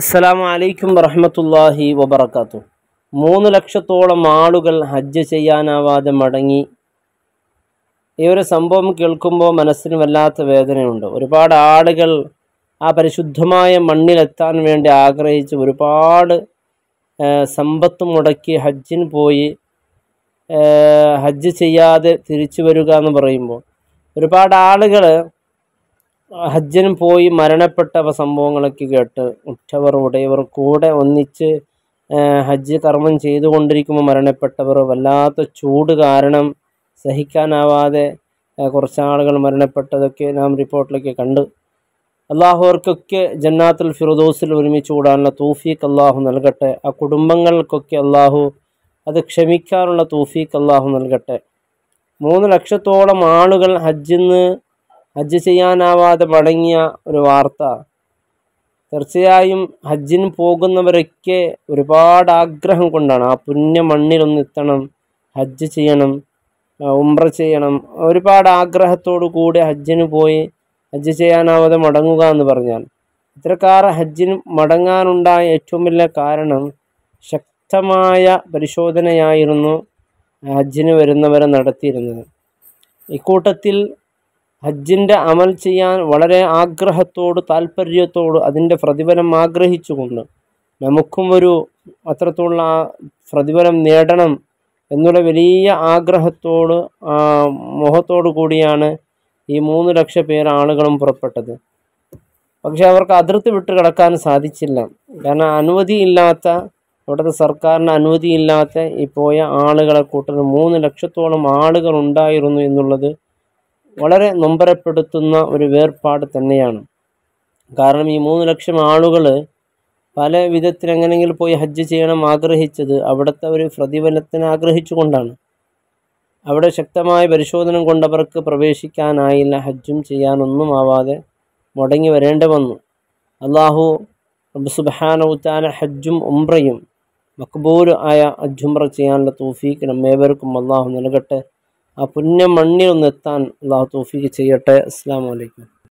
അസ്സലാമു അലൈക്കും വറഹമത്തല്ലാഹി വബർക്കാത്തു മൂന്ന് ലക്ഷത്തോളം ആളുകൾ ഹജ്ജ് ചെയ്യാനാവാതെ മടങ്ങി ഈ ഒരു സംഭവം കേൾക്കുമ്പോൾ മനസ്സിന് വല്ലാത്ത വേദനയുണ്ട് ഒരുപാട് ആളുകൾ ആ പരിശുദ്ധമായ മണ്ണിലെത്താൻ വേണ്ടി ആഗ്രഹിച്ച് ഒരുപാട് സമ്പത്ത് മുടക്കി ഹജ്ജിന് പോയി ഹജ്ജ് ചെയ്യാതെ തിരിച്ചു വരിക എന്ന് പറയുമ്പോൾ ഒരുപാട് ആളുകൾ ഹജ്ജിനും പോയി മരണപ്പെട്ട സംഭവങ്ങളൊക്കെ കേട്ട് ഉറ്റവർ ഉടയവർ കൂടെ ഒന്നിച്ച് ഹജ്ജ് കർമ്മം ചെയ്തുകൊണ്ടിരിക്കുമ്പോൾ മരണപ്പെട്ടവർ വല്ലാത്ത ചൂട് കാരണം സഹിക്കാനാവാതെ കുറച്ച് ആളുകൾ മരണപ്പെട്ടതൊക്കെ നാം റിപ്പോർട്ടിലൊക്കെ കണ്ട് അള്ളാഹുവർക്കൊക്കെ ജന്നാത്തുൽ ഫിറുദോസിൽ ഒരുമിച്ച് കൂടാനുള്ള തൂഫീഖ് അള്ളാഹു നൽകട്ടെ ആ കുടുംബങ്ങൾക്കൊക്കെ അള്ളാഹു അത് ക്ഷമിക്കാനുള്ള തൂഫീഖ് അള്ളാഹു നൽകട്ടെ മൂന്ന് ലക്ഷത്തോളം ആളുകൾ ഹജ്ജിന്ന് ഹജ്ജ് ചെയ്യാനാവാതെ മടങ്ങിയ ഒരു വാർത്ത തീർച്ചയായും ഹജ്ജിന് പോകുന്നവരൊക്കെ ഒരുപാട് ആഗ്രഹം കൊണ്ടാണ് ആ പുണ്യ മണ്ണിലൊന്ന് എത്തണം ഹജ്ജ് ചെയ്യണം ഉംറ ചെയ്യണം ഒരുപാട് ആഗ്രഹത്തോടു കൂടി ഹജ്ജിന് പോയി ഹജ്ജ് ചെയ്യാനാവാതെ മടങ്ങുക എന്ന് പറഞ്ഞാൽ ഇത്തരക്കാർ ഹജ്ജിന് മടങ്ങാനുണ്ടായ ഏറ്റവും വലിയ കാരണം ശക്തമായ പരിശോധനയായിരുന്നു ഹജ്ജിന് വരുന്നവരെ നടത്തിയിരുന്നത് ഇക്കൂട്ടത്തിൽ ഹജ്ജിൻ്റെ അമൽ ചെയ്യാൻ വളരെ ആഗ്രഹത്തോട് താല്പര്യത്തോട് അതിൻ്റെ പ്രതിഫലം ആഗ്രഹിച്ചുകൊണ്ട് നമുക്കും ഒരു അത്രത്തോളം ആ പ്രതിഫലം നേടണം എന്നുള്ള വലിയ ആഗ്രഹത്തോട് മുഖത്തോടു കൂടിയാണ് ഈ മൂന്ന് ലക്ഷം പേർ ആളുകളും പുറപ്പെട്ടത് പക്ഷേ അവർക്ക് അതിർത്തി വിട്ട് കിടക്കാൻ സാധിച്ചില്ല കാരണം ഇല്ലാത്ത അവിടുത്തെ സർക്കാരിന് അനുമതിയില്ലാത്ത ഈ പോയ ആളുകളെ കൂട്ടുന്ന മൂന്ന് ലക്ഷത്തോളം ആളുകൾ ഉണ്ടായിരുന്നു എന്നുള്ളത് വളരെ നൊമ്പരപ്പെടുത്തുന്ന ഒരു വേർപാട് തന്നെയാണ് കാരണം ഈ മൂന്ന് ലക്ഷം ആളുകൾ പല വിധത്തിൽ എങ്ങനെയെങ്കിലും പോയി ഹജ്ജ് ചെയ്യണം ആഗ്രഹിച്ചത് അവിടുത്തെ ഒരു പ്രതിഫലത്തിന് ആഗ്രഹിച്ചുകൊണ്ടാണ് അവിടെ ശക്തമായ പരിശോധന കൊണ്ടവർക്ക് പ്രവേശിക്കാനായില്ല ഹജ്ജും ചെയ്യാനൊന്നും ആവാതെ മുടങ്ങി വരേണ്ടി വന്നു അള്ളാഹു സുബാനവുത്താന ഹജ്ജും ഉംറയും മക്ബൂൽ ആയ അജുംറ ചെയ്യാനുള്ള തോഫീക്ക് നമ്മേവർക്കും അള്ളാഹു നൽകട്ടെ ആ പുണ്യ എത്താൻ അള്ളാഹു തോഫിക്ക് ചെയ്യട്ടെ അസ്സാം വലൈക്കും